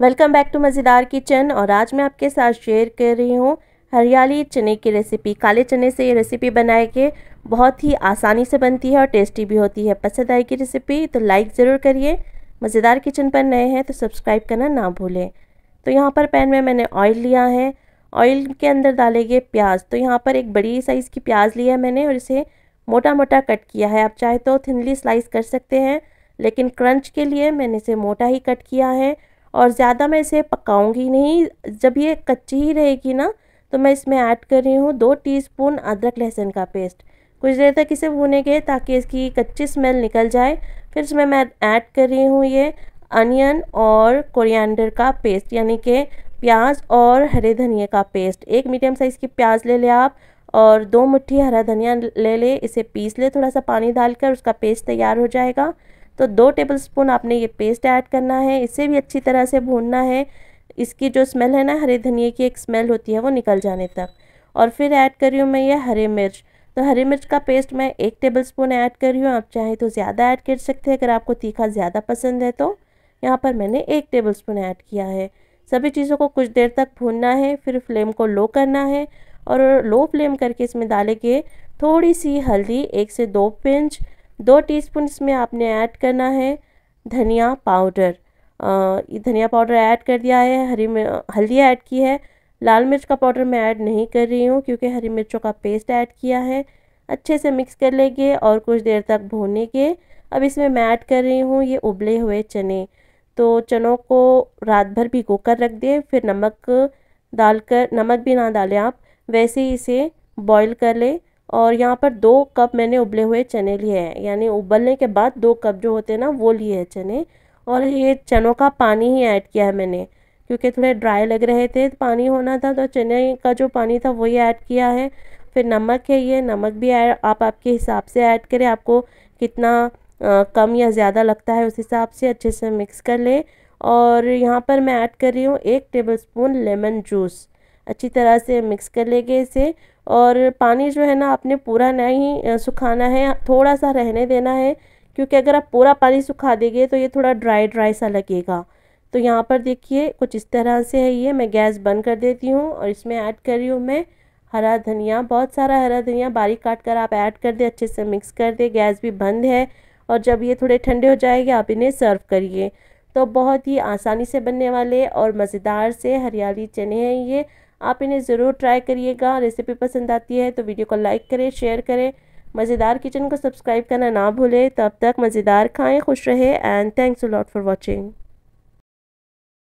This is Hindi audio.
वेलकम बैक टू मज़ेदार किचन और आज मैं आपके साथ शेयर कर रही हूँ हरियाली चने की रेसिपी काले चने से ये रेसिपी बनाए के बहुत ही आसानी से बनती है और टेस्टी भी होती है पसंद आएगी रेसिपी तो लाइक ज़रूर करिए मज़ेदार किचन पर नए हैं तो सब्सक्राइब करना ना भूलें तो यहाँ पर पैन में मैंने ऑयल लिया है ऑयल के अंदर डालेंगे प्याज तो यहाँ पर एक बड़ी साइज़ की प्याज लिया है मैंने और इसे मोटा मोटा कट किया है आप चाहे तो थिनली स्लाइस कर सकते हैं लेकिन क्रंच के लिए मैंने इसे मोटा ही कट किया है और ज़्यादा मैं इसे पकाऊंगी नहीं जब ये कच्ची ही रहेगी ना तो मैं इसमें ऐड कर रही हूँ दो टीस्पून अदरक लहसुन का पेस्ट कुछ देर तक इसे भूने गए ताकि इसकी कच्ची स्मेल निकल जाए फिर इसमें मैं ऐड कर रही हूँ ये अनियन और कोरिएंडर का पेस्ट यानी कि प्याज और हरे धनिया का पेस्ट एक मीडियम साइज़ की प्याज ले लें आप और दो मुट्ठी हरा धनिया ले ले इसे पीस ले थोड़ा सा पानी डालकर उसका पेस्ट तैयार हो जाएगा तो दो टेबलस्पून आपने ये पेस्ट ऐड करना है इसे भी अच्छी तरह से भूनना है इसकी जो स्मेल है ना हरे धनिए की एक स्मेल होती है वो निकल जाने तक और फिर ऐड कर रही हूँ मैं ये हरे मिर्च तो हरी मिर्च का पेस्ट मैं एक टेबल स्पून ऐड कर रही हूँ आप चाहें तो ज़्यादा ऐड कर सकते हैं अगर आपको तीखा ज़्यादा पसंद है तो यहाँ पर मैंने एक टेबल स्पून ऐड किया है सभी चीज़ों को कुछ देर तक भूनना है फिर फ्लेम को लो करना है और लो फ्लेम करके इसमें डालेंगे थोड़ी सी हल्दी एक से दो पिंच दो टीस्पून इसमें आपने ऐड करना है धनिया पाउडर ये धनिया पाउडर ऐड कर दिया है हरी हल्दी ऐड की है लाल मिर्च का पाउडर मैं ऐड नहीं कर रही हूँ क्योंकि हरी मिर्चों का पेस्ट ऐड किया है अच्छे से मिक्स कर लेंगे और कुछ देर तक भूने के अब इसमें मैं ऐड कर रही हूँ ये उबले हुए चने तो चनों को रात भर भिगो कर रख दें फिर नमक डालकर नमक भी ना डालें आप वैसे ही इसे बॉईल कर लें और यहाँ पर दो कप मैंने उबले हुए चने लिए हैं यानी उबलने के बाद दो कप जो होते हैं ना वो लिए हैं चने और ये चनों का पानी ही ऐड किया है मैंने क्योंकि थोड़े ड्राई लग रहे थे तो पानी होना था तो चने का जो पानी था वही ऐड किया है फिर नमक है ये नमक भी आप आपके हिसाब से ऐड करें आपको कितना आ, कम या ज़्यादा लगता है उस हिसाब से अच्छे से मिक्स कर लें और यहाँ पर मैं ऐड कर रही हूँ एक टेबल स्पून लेमन जूस अच्छी तरह से मिक्स कर लेंगे इसे और पानी जो है ना आपने पूरा नहीं सुखाना है थोड़ा सा रहने देना है क्योंकि अगर आप पूरा पानी सुखा देंगे तो ये थोड़ा ड्राई ड्राई सा लगेगा तो यहाँ पर देखिए कुछ इस तरह से है ये मैं गैस बंद कर देती हूँ और इसमें ऐड कर रही हूँ मैं हरा धनिया बहुत सारा हरा धनिया बारीक काट कर आप ऐड कर दें अच्छे से मिक्स कर दें गैस भी बंद है और जब ये थोड़े ठंडे हो जाएंगे आप इन्हें सर्व करिए तो बहुत ही आसानी से बनने वाले और मज़ेदार से हरियाली चने हैं ये आप इन्हें ज़रूर ट्राई करिएगा रेसिपी पसंद आती है तो वीडियो को लाइक करें शेयर करें मज़ेदार किचन को सब्सक्राइब करना ना भूलें तब तक मज़ेदार खाएं खुश रहे and thanks a lot for watching